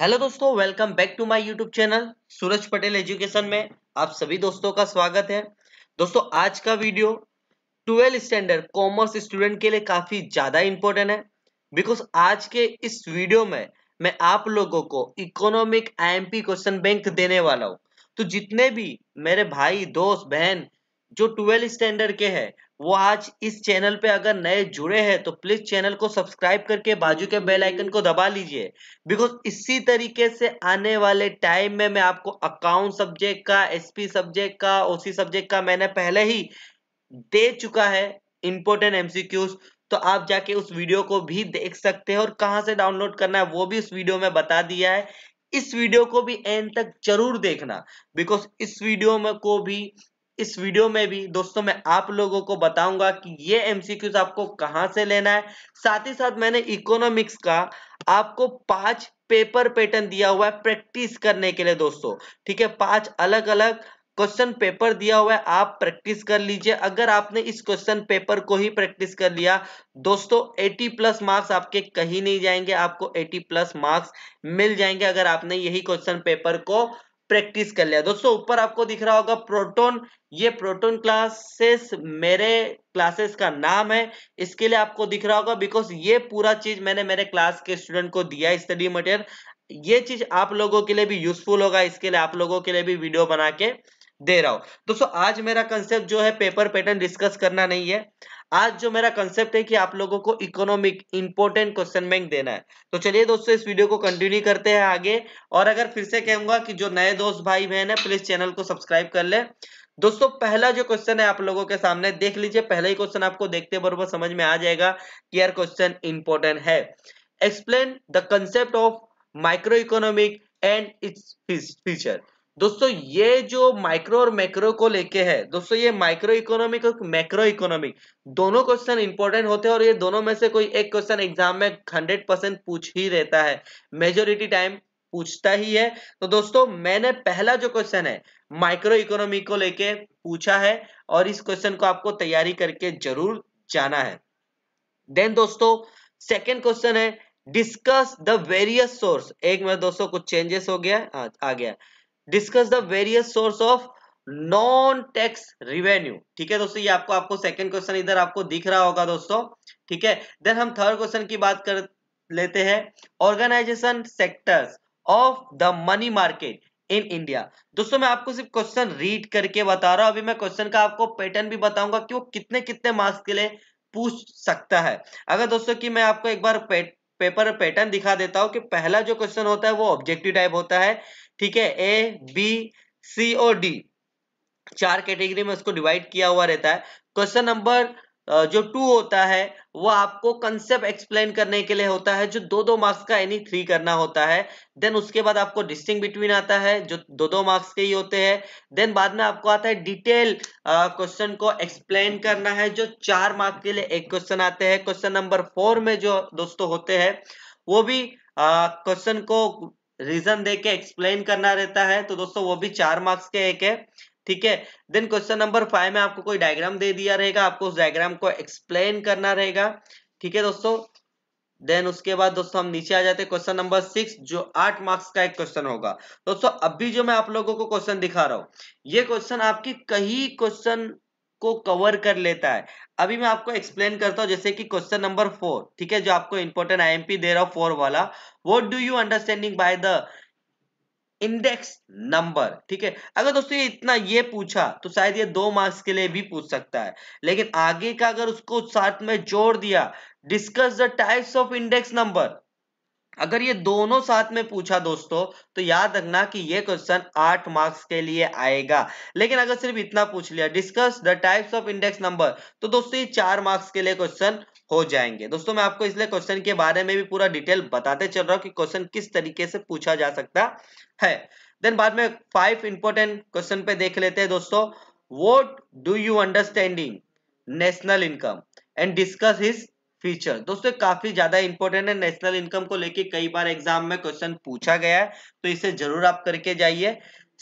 hello दोस्तों welcome back to my YouTube channel Suraj Patel education में आप सभी दोस्तों का स्वागत है दोस्तों आज का video twelfth standard commerce student के लिए काफी ज्यादा इंपॉर्टेंट है बिकॉज आज के इस वीडियो में मैं आप लोगों को इकोनॉमिक आईएमपी क्वेश्चन बैंक देने वाला हूँ तो जितने भी मेरे भाई दोस्त बहन जो ट्वेल्थ स्टैंडर्ड के है वो आज इस चैनल पे अगर नए जुड़े हैं तो प्लीज चैनल को सब्सक्राइब करके बाजू के बेल आइकन को दबा लीजिए बिकॉज इसी तरीके से आने वाले टाइम में मैं आपको अकाउंट सब्जेक्ट का एसपी सब्जेक्ट का ओसी सब्जेक्ट का मैंने पहले ही दे चुका है इंपोर्टेंट एमसीक्यूज तो आप जाके उस वीडियो को भी देख सकते हैं और कहाँ से डाउनलोड करना है वो भी उस वीडियो में बता दिया है इस वीडियो को भी एंड तक जरूर देखना बिकॉज इस वीडियो में को भी इस वीडियो में भी दोस्तों मैं आप लोगों को बताऊंगा कि ये एमसीक्यूज आपको कहां से लेना है साथ ही साथ मैंने इकोनॉमिक्स का आपको पांच पेपर पैटर्न दिया हुआ है प्रैक्टिस करने के लिए दोस्तों ठीक है पांच अलग अलग क्वेश्चन पेपर दिया हुआ है आप प्रैक्टिस कर लीजिए अगर आपने इस क्वेश्चन पेपर को ही प्रैक्टिस कर लिया दोस्तों 80 प्लस मार्क्स आपके कहीं नहीं जाएंगे आपको 80 प्लस मार्क्स मिल जाएंगे अगर आपने यही क्वेश्चन पेपर को प्रैक्टिस कर लिया दोस्तों ऊपर आपको दिख रहा होगा प्रोटोन ये प्रोटोन क्लासेस मेरे क्लासेस का नाम है इसके लिए आपको दिख रहा होगा बिकॉज ये पूरा चीज मैंने मेरे क्लास के स्टूडेंट को दिया है स्टडी मटेरियल ये चीज आप लोगों के लिए भी यूजफुल होगा इसके लिए आप लोगों के लिए भी वीडियो बना के दे रहा हूं दोस्तों आज मेरा कंसेप्ट जो है पेपर पैटर्न डिस्कस करना नहीं है आज जो मेरा कंसेप्ट है कि आप लोगों को इकोनॉमिक इंपोर्टेंट क्वेश्चन बैंक देना है तो चलिए दोस्तों इस वीडियो को कंटिन्यू करते हैं आगे और अगर फिर से कहूंगा कि जो नए दोस्त भाई बहन है प्लीज चैनल को सब्सक्राइब कर ले दोस्तों पहला जो क्वेश्चन है आप लोगों के सामने देख लीजिए पहला ही क्वेश्चन आपको देखते बरबर समझ में आ जाएगा कि यार क्वेश्चन इंपोर्टेंट है explain the concept of micro economic and its feature दोस्तों ये जो माइक्रो और मैक्रो को लेके है दोस्तों ये माइक्रो इकोनॉमिक और मैक्रो इकोनॉमिक दोनों क्वेश्चन इंपॉर्टेंट होते हैं और ये दोनों में से कोई एक क्वेश्चन एग्जाम में हंड्रेड परसेंट पूछ ही रहता है मेजोरिटी टाइम पूछता ही है तो दोस्तों मैंने पहला जो क्वेश्चन है माइक्रो इकोनॉमिक को लेके पूछा है और इस क्वेश्चन को आपको तैयारी करके जरूर जाना है देन दोस्तों सेकेंड क्वेश्चन है डिस्कस द वेरियस सोर्स एक में दोस्तों कुछ चेंजेस हो गया आ, आ गया discuss the various source of non tax revenue ठीक है दोस्तों ये आपको आपको सेकंड क्वेश्चन इधर आपको दिख रहा होगा दोस्तों ठीक है देन हम थर्ड क्वेश्चन की बात कर लेते हैं organisation sectors of the money market in India दोस्तों मैं आपको सिर्फ क्वेश्चन रीड करके बता रहा हूं अभी मैं क्वेश्चन का आपको पैटर्न भी बताऊंगा कि वो कितने कितने मार्क्स के लिए पूछ सकता है अगर दोस्तों की मैं आपको एक बार पेपर पैटर्न दिखा देता हूं कि पहला जो क्वेश्चन होता है वो ऑब्जेक्टिव टाइप होता है ठीक है ए बी सी और डी चार कैटेगरी में उसको डिवाइड किया हुआ रहता है क्वेश्चन नंबर जो टू होता है वो आपको कंसेप्ट एक्सप्लेन करने के लिए होता है जो दो दो मार्क्स का यानी थ्री करना होता है देन उसके बाद आपको डिस्टिंग बिटवीन आता है जो दो दो मार्क्स के ही होते हैं देन बाद में आपको आता है डिटेल क्वेश्चन को एक्सप्लेन करना है जो चार मार्क्स के लिए एक क्वेश्चन आते हैं क्वेश्चन नंबर फोर में जो दोस्तों होते हैं वो भी क्वेश्चन को रीजन दे के एक्सप्लेन करना रहता है तो दोस्तों वो भी चार मार्क्स के एक है ठीक है देन क्वेश्चन नंबर फाइव में आपको कोई डायग्राम दे दिया रहेगा आपको उस डायग्राम को एक्सप्लेन करना रहेगा ठीक है दोस्तों देन उसके बाद दोस्तों हम नीचे आ जाते हैं क्वेश्चन नंबर सिक्स जो आठ मार्क्स का एक क्वेश्चन होगा दोस्तों अभी जो मैं आप लोगों को क्वेश्चन दिखा रहा हूं ये क्वेश्चन आपकी कई क्वेश्चन को कवर कर लेता है अभी मैं आपको एक्सप्लेन करता हूं जैसे कि क्वेश्चन नंबर फोर ठीक है जो आपको इंपॉर्टेंट आईएमपी दे रहा हूँ फोर वाला what do you understanding by the index number ठीक है अगर दोस्तों ये इतना ये पूछा तो शायद ये दो मार्क्स के लिए भी पूछ सकता है लेकिन आगे का अगर उसको साथ में जोड़ दिया discuss the types of index number अगर ये दोनों साथ में पूछा दोस्तों तो याद रखना कि ये क्वेश्चन आठ मार्क्स के लिए आएगा लेकिन अगर सिर्फ इतना पूछ लिया discuss the types of index number तो दोस्तों ये चार मार्क्स के लिए क्वेश्चन हो जाएंगे दोस्तों मैं आपको इसलिए क्वेश्चन के बारे में भी पूरा डिटेल बताते चल रहा हूँ कि क्वेश्चन किस तरीके से पूछा जा सकता है देन बाद में फाइव इंपोर्टेंट क्वेश्चन पे देख लेते हैं दोस्तों what do you understanding national income and discuss its feature दोस्तों काफी ज्यादा इंपॉर्टेंट है नेशनल इनकम को लेके कई बार एग्जाम में क्वेश्चन पूछा गया है तो इसे जरूर आप करके जाइए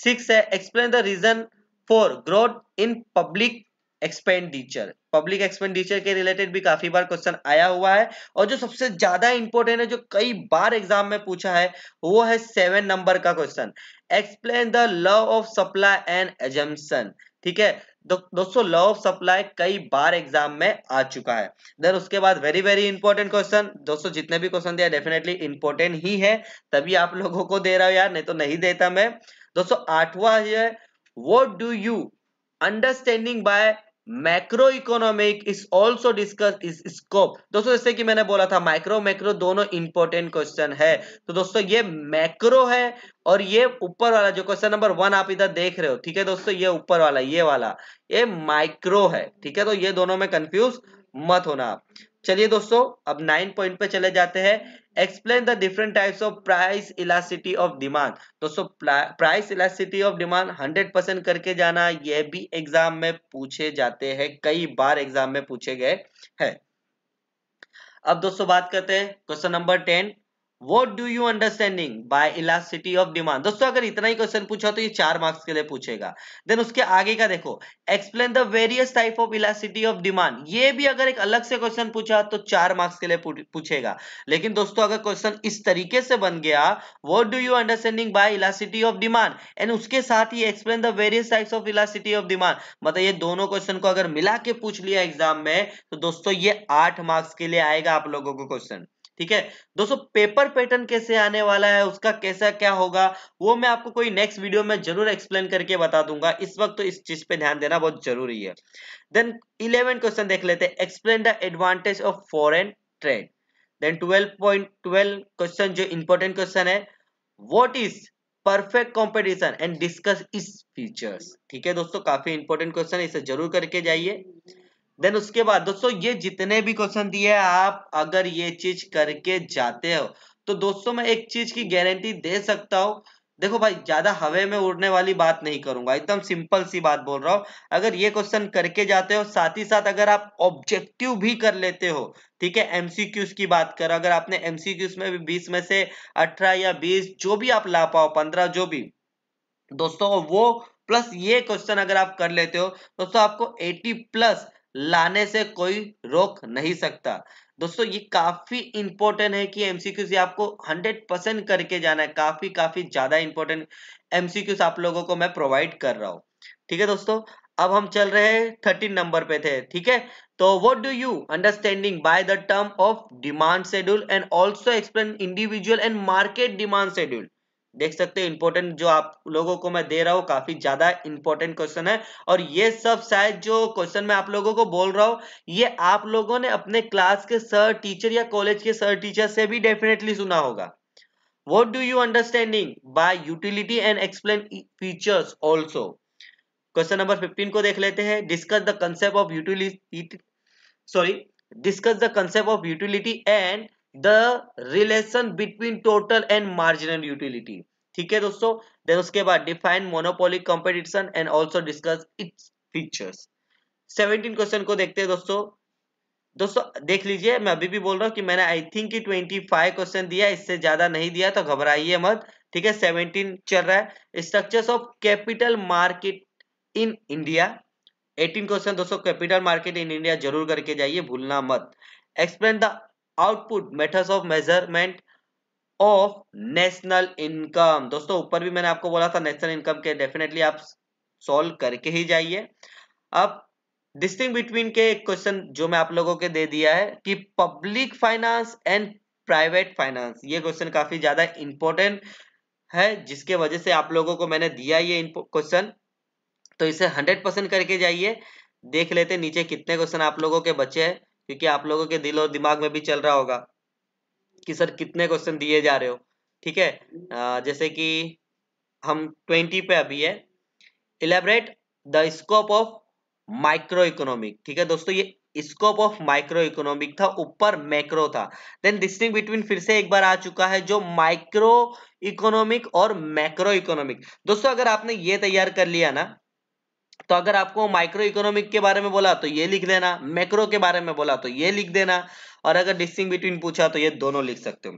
सिक्स है explain the reason for growth in public expenditure public expenditure के रिलेटेड भी काफी बार क्वेश्चन आया हुआ है और जो सबसे ज्यादा इंपॉर्टेंट है जो कई बार एग्जाम में पूछा है वो है सेवन नंबर का question explain the law of supply and assumption ठीक है दोस्तों लॉ ऑफ सप्लाई कई बार एग्जाम में आ चुका है देन उसके बाद वेरी वेरी इंपॉर्टेंट क्वेश्चन दोस्तों जितने भी क्वेश्चन दिया डेफिनेटली इंपॉर्टेंट ही है तभी आप लोगों को दे रहा हूं यार नहीं तो नहीं देता मैं दोस्तों आठवा है what do you understanding by macro economic is also discuss is scope दोस्तों जैसे कि मैंने बोला था माइक्रो मैक्रो दोनों इंपॉर्टेंट क्वेश्चन है तो दोस्तों ये मैक्रो है और ये ऊपर वाला जो क्वेश्चन नंबर वन आप इधर देख रहे हो ठीक है दोस्तों ये ऊपर वाला ये वाला ये माइक्रो है ठीक है तो ये दोनों में कंफ्यूज मत होना चलिए दोस्तों अब नाइन पॉइंट पे चले जाते हैं explain the different types of price elasticity of demand दोस्तों price elasticity of demand 100 percent करके जाना यह भी एग्जाम में पूछे जाते हैं कई बार एग्जाम में पूछे गए हैं अब दोस्तों बात करते हैं question number ten what do you understanding by elasticity of demand दोस्तों अगर इतना ही क्वेश्चन पूछा तो ये चार मार्क्स के लिए पूछेगा देन उसके आगे का देखो explain the various type of elasticity of demand ये भी अगर एक अलग से क्वेश्चन पूछा तो चार मार्क्स के लिए पूछेगा लेकिन दोस्तों अगर क्वेश्चन इस तरीके से बन गया what do you understanding by elasticity of demand and उसके साथ ही explain the various types of elasticity of demand मतलब ये दोनों क्वेश्चन को अगर मिला के पूछ लिया एग्जाम में तो दोस्तों ये आठ मार्क्स के लिए आएगा आप लोगों को क्वेश्चन ठीक है दोस्तों पेपर पैटर्न कैसे आने वाला है उसका कैसा क्या होगा वो मैं आपको कोई नेक्स्ट वीडियो में जरूर एक्सप्लेन करके बता दूंगा इस वक्त तो इस चीज पे ध्यान देना बहुत जरूरी है देन इलेवन क्वेश्चन देख लेते हैं explain the advantage of foreign trade then twelve point twelve question जो इंपॉर्टेंट क्वेश्चन है what is perfect competition and discuss its features ठीक है दोस्तों काफी इंपॉर्टेंट क्वेश्चन इसे जरूर करके जाइए देन उसके बाद दोस्तों ये जितने भी क्वेश्चन दिए हैं आप अगर ये चीज करके जाते हो तो दोस्तों मैं एक चीज की गारंटी दे सकता हूँ देखो भाई ज्यादा हवे में उड़ने वाली बात नहीं करूंगा एकदम सिंपल सी बात बोल रहा हूँ अगर ये क्वेश्चन करके जाते हो साथ ही साथ अगर आप ऑब्जेक्टिव भी कर लेते हो ठीक है एमसीक्यूज की बात करो अगर आपने एमसीक्यूज में भी बीस में से अठारह या बीस जो भी आप ला पाओ पंद्रह जो भी दोस्तों वो प्लस ये क्वेश्चन अगर आप कर लेते हो दोस्तों आपको एटी प्लस लाने से कोई रोक नहीं सकता दोस्तों ये काफी इंपॉर्टेंट है कि एमसीक्यूज आपको 100 परसेंट करके जाना है काफी काफी ज्यादा इंपॉर्टेंट एमसीक्यूज आप लोगों को मैं प्रोवाइड कर रहा हूं ठीक है दोस्तों अब हम चल रहे हैं थर्टीन नंबर पे थे ठीक है तो what do you understanding by the term of demand schedule and also explain individual and market demand schedule देख सकते हो इंपोर्टेंट जो आप लोगों को मैं दे रहा हूँ काफी ज्यादा इंपॉर्टेंट क्वेश्चन है और ये सब शायद जो क्वेश्चन मैं आप लोगों को बोल रहा हूँ ये आप लोगों ने अपने क्लास के सर टीचर या कॉलेज के सर टीचर से भी डेफिनेटली सुना होगा what do you understanding by utility and explain features also question number fifteen को देख लेते हैं discuss the concept of utility sorry discuss the concept of utility and the relation between total and marginal utility ठीक है दोस्तों then उसके बाद define monopolic competition and also discuss its features seventeen question को देखते हैं दोस्तों दोस्तों देख लीजिए मैं अभी भी बोल रहा हूँ कि मैंने आई थिंक कि 25 क्वेश्चन दिया इससे ज्यादा नहीं दिया तो घबराइए मत ठीक है 17 चल रहा है structures of capital market in India 18 question दोस्तों कैपिटल मार्केट इन इंडिया जरूर करके जाइए भूलना मत explain the output methods of measurement of national income दोस्तों ऊपर भी मैंने आपको बोला था नेशनल इनकम के डेफिनेटली आप सॉल्व करके ही जाइए अब डिस्टिंग बिटवीन के एक क्वेश्चन जो मैं आप लोगों के दे दिया है कि public finance and private finance ये क्वेश्चन काफी ज्यादा इंपॉर्टेंट है जिसके वजह से आप लोगों को मैंने दिया ये क्वेश्चन तो इसे 100 परसेंट करके जाइए देख लेते नीचे कितने क्वेश्चन आप लोगों के बचे हैं क्योंकि आप लोगों के दिल और दिमाग में भी चल रहा होगा कि सर कितने क्वेश्चन दिए जा रहे हो ठीक है जैसे कि हम ट्वेंटी पे अभी है elaborate the scope of micro economic ठीक है दोस्तों ये स्कोप ऑफ माइक्रो इकोनॉमिक था ऊपर मैक्रो था देन डिस्टिंग बिटवीन फिर से एक बार आ चुका है जो माइक्रो इकोनॉमिक और मैक्रो इकोनॉमिक दोस्तों अगर आपने ये तैयार कर लिया ना तो अगर आपको माइक्रो इकोनॉमिक के बारे में बोला तो ये लिख देना मैक्रो के बारे में बोला तो ये लिख देना और अगर डिस्टिंग बिटवीन पूछा तो ये दोनों लिख सकते हो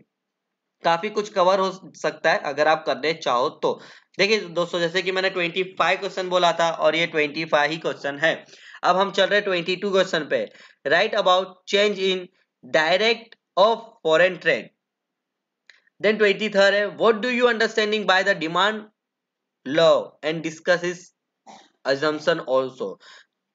काफी कुछ कवर हो सकता है अगर आप करने चाहो तो देखिए दोस्तों जैसे कि मैंने 25 क्वेश्चन बोला था और ये 25 ही क्वेश्चन है अब हम चल रहे 22 क्वेश्चन पे write about change in direct of foreign trade then twenty third है what do you understanding by the demand law and discuss is assumption also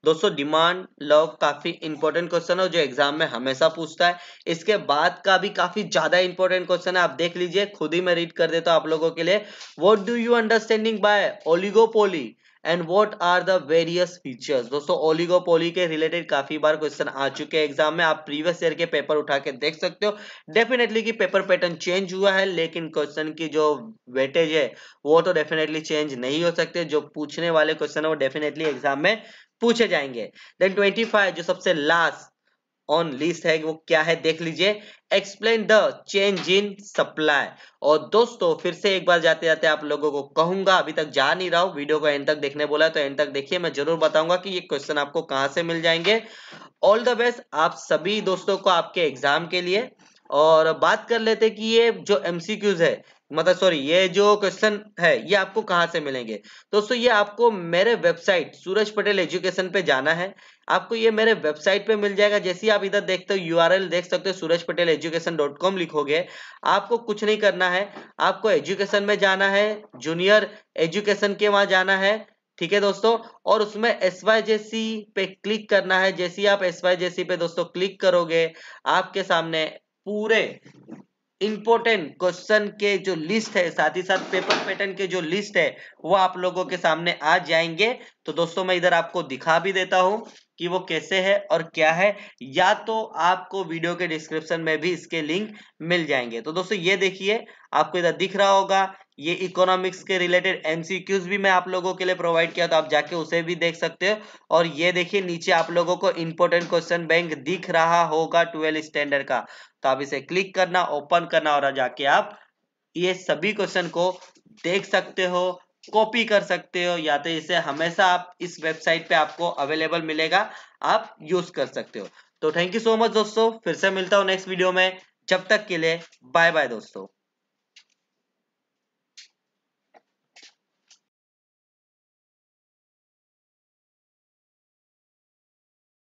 दोस्तों डिमांड लव काफी इंपॉर्टेंट क्वेश्चन है जो एग्जाम में हमेशा पूछता है इसके बाद का भी काफी ज्यादा इंपॉर्टेंट क्वेश्चन है आप देख लीजिए खुद ही मैं रीड कर देता हूं आप लोगों के लिए what do you understanding by oligopoly and what are the various features दोस्तों ओलिगोपोली के रिलेटेड काफी बार क्वेश्चन आ चुके हैं एग्जाम में आप प्रीवियस ईयर के पेपर उठा के देख सकते हो डेफिनेटली कि पेपर पैटर्न चेंज हुआ है लेकिन क्वेश्चन की जो वेटेज है वो तो डेफिनेटली चेंज नहीं हो सकते जो पूछने वाले क्वेश्चन है वो डेफिनेटली एग्जाम में पूछे जाएंगे देन फाइव जो सबसे लास्ट ऑन लिस्ट है वो क्या है देख लीजिए explain the change in supply और दोस्तों फिर से एक बार जाते जाते आप लोगों को कहूंगा अभी तक जा नहीं रहा हूं वीडियो को एंड तक देखने बोला है तो एंड तक देखिए मैं जरूर बताऊंगा कि ये क्वेश्चन आपको कहां से मिल जाएंगे ऑल द बेस्ट आप सभी दोस्तों को आपके एग्जाम के लिए और बात कर लेते कि ये जो एमसीक्यूज है मतलब सॉरी ये जो क्वेश्चन है ये आपको कहाँ से मिलेंगे दोस्तों ये आपको मेरे वेबसाइट सूरज पटेल एजुकेशन पे जाना है आपको ये मेरे वेबसाइट पे मिल जाएगा जैसे ही आप इधर देखते हो यूआरएल देख सकते हो Suraj Patel education dot com लिखोगे आपको कुछ नहीं करना है आपको एजुकेशन में जाना है जूनियर एजुकेशन के वहां जाना है ठीक है दोस्तों और उसमें एस वाई जे सी पे क्लिक करना है जैसे ही आप एस वाई जे सी पे दोस्तों क्लिक करोगे आपके सामने पूरे इंपोर्टेंट क्वेश्चन के जो लिस्ट है साथ ही साथ पेपर पैटर्न के जो लिस्ट है वो आप लोगों के सामने आ जाएंगे तो दोस्तों मैं इधर आपको दिखा भी देता हूं कि वो कैसे है और क्या है या तो आपको वीडियो के डिस्क्रिप्शन में भी इसके लिंक मिल जाएंगे तो दोस्तों ये देखिए आपको इधर दिख रहा होगा ये इकोनॉमिक्स के रिलेटेड एमसीक्यूज भी मैं आप लोगों के लिए प्रोवाइड किया तो आप जाके उसे भी देख सकते हो और ये देखिए नीचे आप लोगों को इंपोर्टेंट क्वेश्चन बैंक दिख रहा होगा ट्वेल्व स्टैंडर्ड का तो आप इसे क्लिक करना ओपन करना और जाके आप ये सभी क्वेश्चन को देख सकते हो कॉपी कर सकते हो या तो इसे हमेशा आप इस वेबसाइट पे आपको अवेलेबल मिलेगा आप यूज कर सकते हो तो थैंक यू सो मच दोस्तों फिर से मिलता हूं नेक्स्ट वीडियो में जब तक के लिए बाय बाय दोस्तों